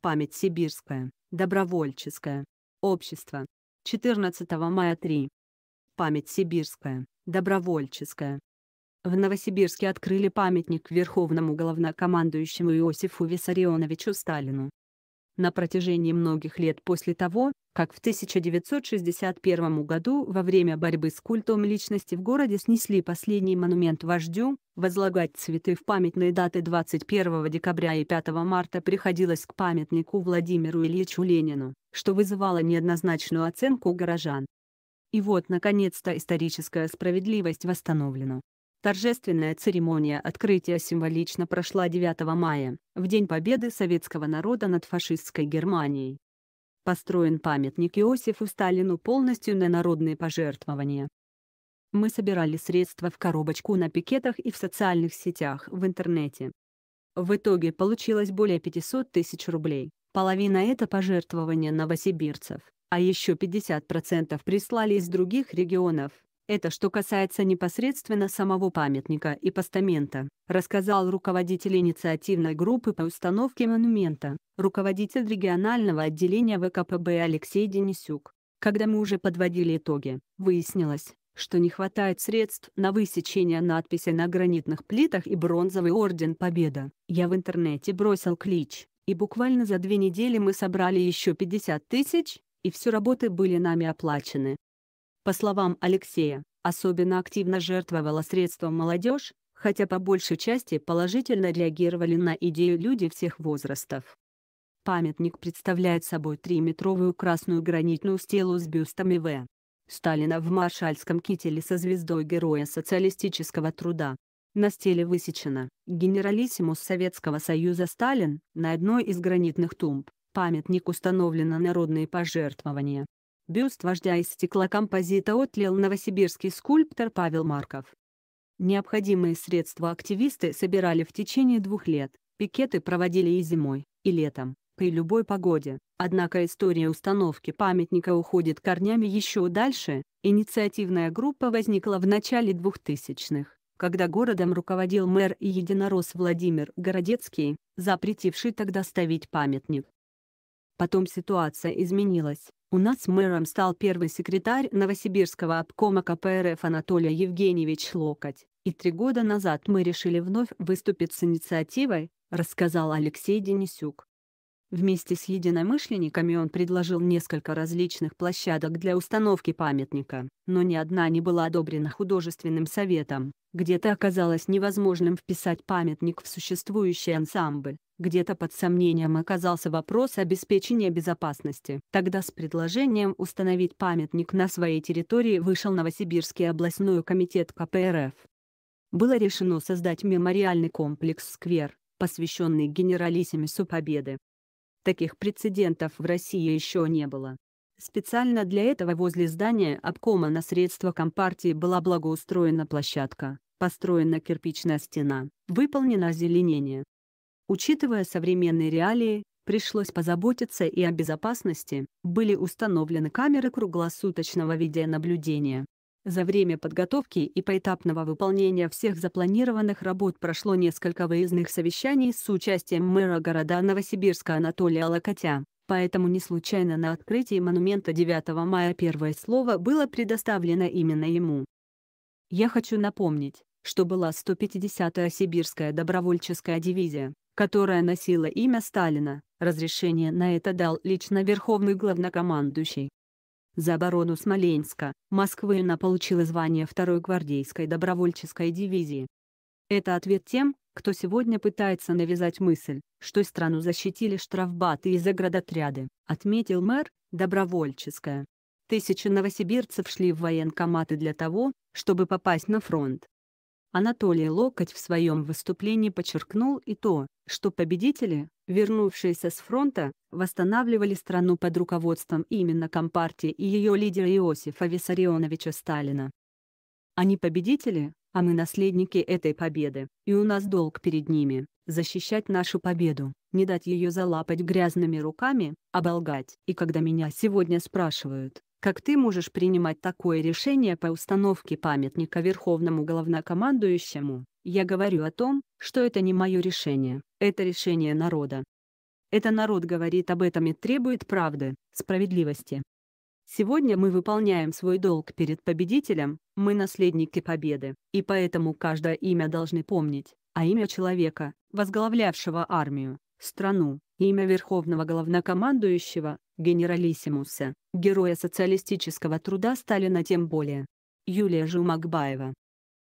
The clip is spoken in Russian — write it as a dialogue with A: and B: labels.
A: Память сибирская, добровольческое, общество. 14 мая 3. Память сибирская, Добровольческое В Новосибирске открыли памятник верховному главнокомандующему Иосифу Виссарионовичу Сталину на протяжении многих лет после того, как в 1961 году во время борьбы с культом личности в городе снесли последний монумент вождю, возлагать цветы в памятные даты 21 декабря и 5 марта приходилось к памятнику Владимиру Ильичу Ленину, что вызывало неоднозначную оценку горожан. И вот наконец-то историческая справедливость восстановлена. Торжественная церемония открытия символично прошла 9 мая, в День победы советского народа над фашистской Германией. Построен памятник Иосифу Сталину полностью на народные пожертвования. Мы собирали средства в коробочку на пикетах и в социальных сетях в интернете. В итоге получилось более 500 тысяч рублей. Половина — это пожертвования новосибирцев, а еще 50% прислали из других регионов. Это что касается непосредственно самого памятника и постамента, рассказал руководитель инициативной группы по установке монумента, руководитель регионального отделения ВКПБ Алексей Денисюк. Когда мы уже подводили итоги, выяснилось, что не хватает средств на высечение надписи на гранитных плитах и бронзовый орден Победа. Я в интернете бросил клич, и буквально за две недели мы собрали еще 50 тысяч, и все работы были нами оплачены. По словам Алексея, особенно активно жертвовала средством молодежь, хотя по большей части положительно реагировали на идею люди всех возрастов. Памятник представляет собой триметровую красную гранитную стелу с бюстами В. Сталина в маршальском кителе со звездой Героя социалистического труда. На стеле высечено «Генералиссимус Советского Союза Сталин» на одной из гранитных тумб. Памятник установлено народные пожертвования. Бюст вождя из стеклокомпозита отлил новосибирский скульптор Павел Марков. Необходимые средства активисты собирали в течение двух лет, пикеты проводили и зимой, и летом, при любой погоде. Однако история установки памятника уходит корнями еще дальше. Инициативная группа возникла в начале 2000-х, когда городом руководил мэр и единорос Владимир Городецкий, запретивший тогда ставить памятник. Потом ситуация изменилась, у нас мэром стал первый секретарь Новосибирского обкома КПРФ Анатолий Евгеньевич Локоть, и три года назад мы решили вновь выступить с инициативой, рассказал Алексей Денисюк. Вместе с единомышленниками он предложил несколько различных площадок для установки памятника, но ни одна не была одобрена художественным советом. Где-то оказалось невозможным вписать памятник в существующий ансамбль, где-то под сомнением оказался вопрос обеспечения безопасности. Тогда с предложением установить памятник на своей территории вышел Новосибирский областной комитет КПРФ. Было решено создать мемориальный комплекс «Сквер», посвященный генералиссимису Победы. Таких прецедентов в России еще не было. Специально для этого возле здания обкома на средства Компартии была благоустроена площадка, построена кирпичная стена, выполнено озеленение. Учитывая современные реалии, пришлось позаботиться и о безопасности, были установлены камеры круглосуточного видеонаблюдения. За время подготовки и поэтапного выполнения всех запланированных работ прошло несколько выездных совещаний с участием мэра города Новосибирска Анатолия Локотя. Поэтому не случайно на открытии монумента 9 мая первое слово было предоставлено именно ему. Я хочу напомнить, что была 150-я сибирская добровольческая дивизия, которая носила имя Сталина. Разрешение на это дал лично верховный главнокомандующий. За оборону Смоленска, Москвы она получила звание второй гвардейской добровольческой дивизии. Это ответ тем, кто сегодня пытается навязать мысль, что страну защитили штрафбаты и заградотряды, отметил мэр, добровольческая. Тысячи новосибирцев шли в военкоматы для того, чтобы попасть на фронт. Анатолий Локоть в своем выступлении подчеркнул и то, что победители, вернувшиеся с фронта, восстанавливали страну под руководством именно Компартии и ее лидера Иосифа Виссарионовича Сталина. Они победители, а мы наследники этой победы, и у нас долг перед ними – защищать нашу победу, не дать ее залапать грязными руками, оболгать. И когда меня сегодня спрашивают, как ты можешь принимать такое решение по установке памятника Верховному Главнокомандующему? Я говорю о том, что это не мое решение, это решение народа. Это народ говорит об этом и требует правды, справедливости. Сегодня мы выполняем свой долг перед победителем, мы наследники победы, и поэтому каждое имя должны помнить, а имя человека, возглавлявшего армию, страну. Имя верховного главнокомандующего, генералиссимуса, героя социалистического труда Сталина тем более. Юлия Жумагбаева